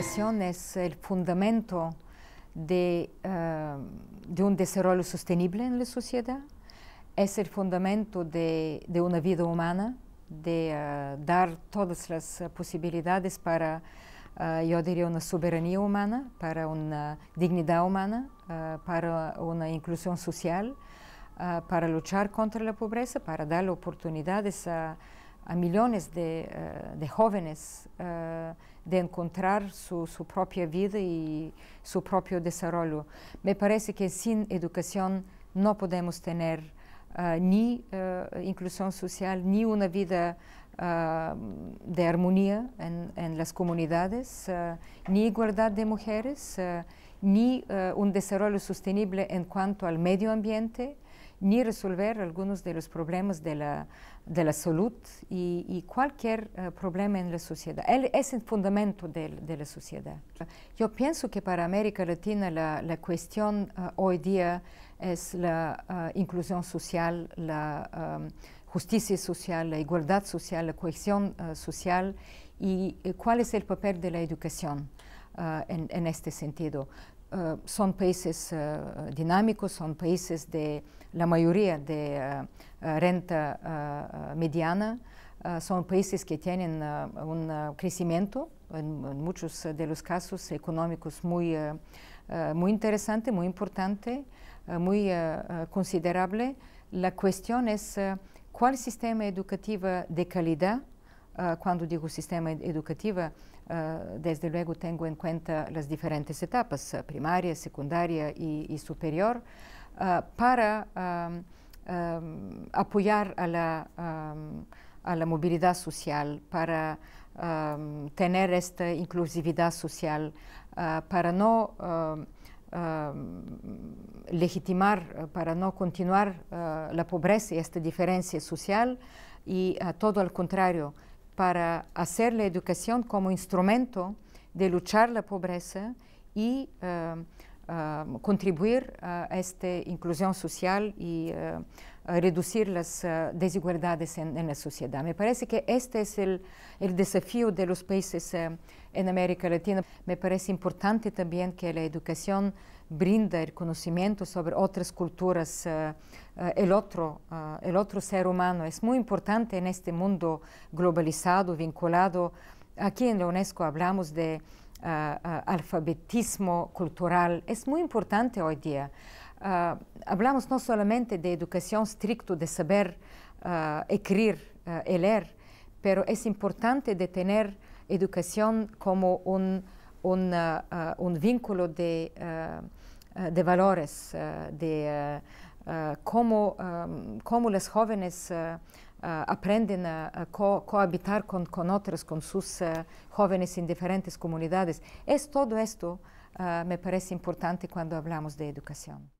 educación es el fundamento eh, de, un desarrollo sostenible en la sociedad, es el fundamento de, una vida humana, de eh, dar todas las eh, posibilidades para, yo diría, una soberanía humana, para una dignidad humana, para una inclusión social, para luchar contra la pobreza, para dar oportunidades a a millones eh, de, jóvenes eh, de encontrar su, propia vida y su propio desarrollo. Me parece que sin educación no podemos tener eh, ni inclusión social, ni una vida de armonía en las comunidades, ni igualdad de mujeres, ni un desarrollo sostenible en cuanto al medio ambiente ni resolver algunos de los problemas de la, salud y, cualquier eh, problema en la sociedad. es el fundamento de, la sociedad. Yo pienso que para América Latina la, cuestión eh, hoy día es la eh, inclusión social, la um, justicia social, la igualdad social, la cohesión social y cuál es el papel de la educación. Ah, en, este sentido. Ah, son países ah, dinámicos, son países de la mayoría de renta mediana, son países que tienen un crecimiento en, en, muchos de los casos económicos muy, muy interesante, muy importante, muy considerable. La cuestión es cuál sistema educativo de calidad cuando ah, digo sistema educativo, ah, desde luego tengo en cuenta las diferentes etapas, ah, primaria, secundaria y, superior, para apoyar a la, a la, movilidad social, para tener esta inclusividad social, para no... legitimar para no continuar la pobreza y esta diferencia social y todo al contrario, para hacer la educación como instrumento de luchar la pobreza y eh, eh, contribuir a esta inclusión social y eh, reducir las eh, desigualdades en, la sociedad. Me parece que este es el, desafío de los países eh, en América Latina. Me parece importante también que la educación brinda el conocimiento sobre otras culturas, eh, el, otro, el otro ser humano. Es muy importante en este mundo globalizado, vinculado. Aquí en la UNESCO hablamos de alfabetismo cultural. Es muy importante hoy día. Ah, hablamos no solamente de educación estricta, de saber ah, escribir, ah, y leer, pero es importante de tener educación como un, vínculo de, valores, de cómo, las los jóvenes aprenden a, cohabitar con, con, otros, con sus jóvenes en diferentes comunidades. Es todo esto me parece importante cuando hablamos de educación.